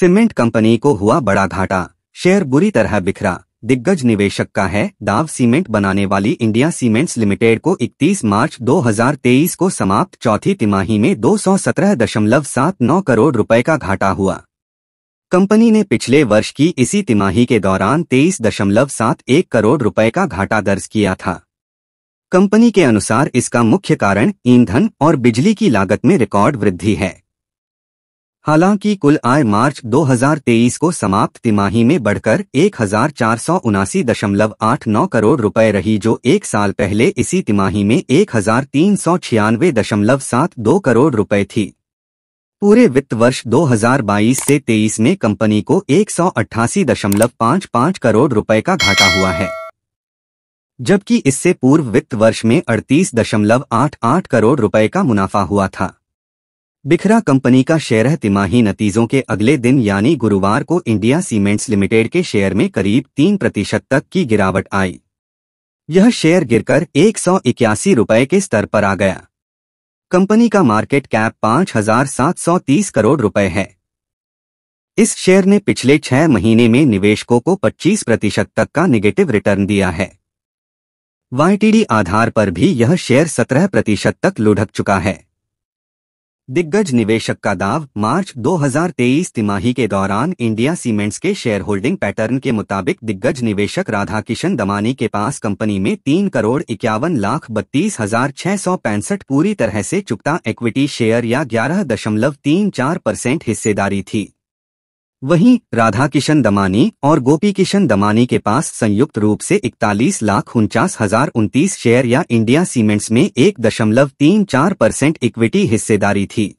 cement company को हुआ बड़ा घाटा शेयर बुरी तरह बिखरा दिग्गज निवेशक का है दाव सीमेंट बनाने वाली इंडिया सीमेंट्स लिमिटेड को 31 मार्च 2023 को समाप्त चौथी तिमाही में 217.79 करोड़ रुपए का घाटा हुआ कंपनी ने पिछले वर्ष की इसी तिमाही के दौरान 23.71 करोड़ रुपए का घाटा दर्ज किया था कंपनी के अनुसार इसका मुख्य कारण ईंधन और बिजली की लागत में रिकॉर्ड वृद्धि है हालांकि कुल आय मार्च 2023 को समाप्त तिमाही में बढ़कर एक करोड़ रुपए रही जो एक साल पहले इसी तिमाही में एक करोड़ रुपए थी पूरे वित्त वर्ष 2022 से 23 में कंपनी को एक करोड़ रुपए का घाटा हुआ है जबकि इससे पूर्व वित्त वर्ष में 38.88 करोड़ रुपए का मुनाफा हुआ था बिखरा कंपनी का शेयर तिमाही नतीजों के अगले दिन यानी गुरुवार को इंडिया सीमेंट्स लिमिटेड के शेयर में करीब तीन प्रतिशत तक की गिरावट आई यह शेयर गिरकर एक सौ इक्यासी रुपये के स्तर पर आ गया कंपनी का मार्केट कैप 5,730 करोड़ रुपए है इस शेयर ने पिछले छह महीने में निवेशकों को 25 प्रतिशत तक का निगेटिव रिटर्न दिया है वाईटीडी आधार पर भी यह शेयर 17 प्रतिशत तक लुढ़क चुका है दिग्गज निवेशक का दाव मार्च 2023 तिमाही के दौरान इंडिया सीमेंट्स के शेयर होल्डिंग पैटर्न के मुताबिक दिग्गज निवेशक राधाकिशन दमानी के पास कंपनी में तीन करोड़ इक्यावन लाख बत्तीस हजार छह सौ पैंसठ पूरी तरह से चुकता इक्विटी शेयर या ग्यारह दशमलव तीन चार परसेंट हिस्सेदारी थी वहीं राधा किशन दमानी और गोपी किशन दमानी के पास संयुक्त रूप से इकतालीस लाख उनचास हजार उनतीस शेयर या इंडिया सीमेंट्स में एक दशमलव तीन चार परसेंट इक्विटी हिस्सेदारी थी